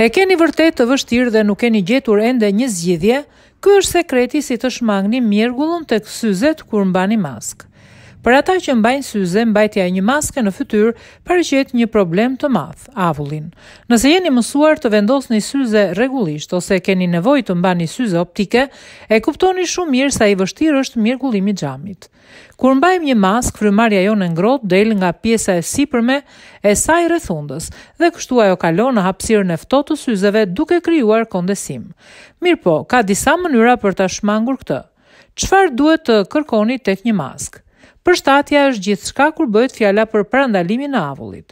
E keni vërtet të vështirë dhe nuk keni gjetur ende një zgjidhje, ky është sekreti si të shmangni mirgullon të kësyzet kur mbani maskë. Për ata që mbajnë syze mbajtja e një maske në fytyrë paraqet një problem të madh, avullin. Nëse jeni mësuar të vendosni syze rregullisht ose keni nevojë të mbani syze optike, e kuptoni shumë mirë sa i vështirë është mirëkullimi i xhamit. Kur mbajmë një maskë, frymarrja jonë ngrohtë del nga pjesa e sipërme e saj rrethundës dhe kështu ajo kalon në hapësinë e ftohtë të syzeve duke krijuar kondensim. Mirpo, ka disa mënyra për ta shmangur këtë. Çfarë duhet të kërkoni tek një maskë? Përshtatja është gjithçka kur bëhet fjala për parandalimin e avullit.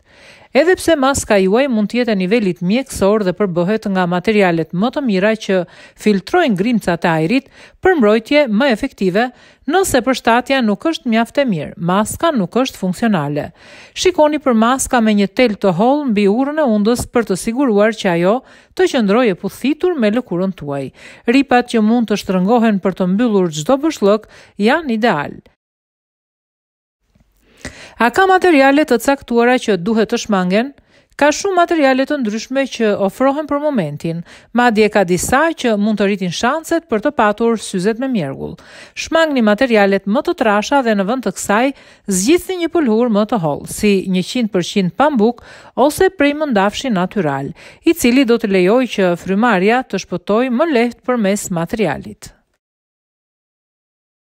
Edhe pse maska juaj mund të jetë nivellit nivelit mjekësor dhe përbëhet nga materialet më të mira që filtrojnë grimcat e ajrit për mbrojtje më efektive, nëse përshtatja nuk është mjaft e mirë, maska nuk është funksionale. Shikoni për maska me një tel të hollë mbi urrën e undës për të siguruar që ajo të qëndrojë puthitur me lëkurën tuaj. Ripat që mund të shtrëngohen për të mbyllur çdo bëshllëk janë ideal. A ka materialet të caktuara që duhet të shmangen? Ka shumë materialet të ndryshme që ofrohen për momentin, ma ka disa që mund të rritin shanset për të patur syzet me mjergull. Shmang një materialet më të trasha dhe në vënd të kësaj, zgjithi një pëllhur më të holë, si 100% pambuk ose prej mëndafshi natural, i cili do të lejoj që frymarja të shpëtoj më leht për mes materialit.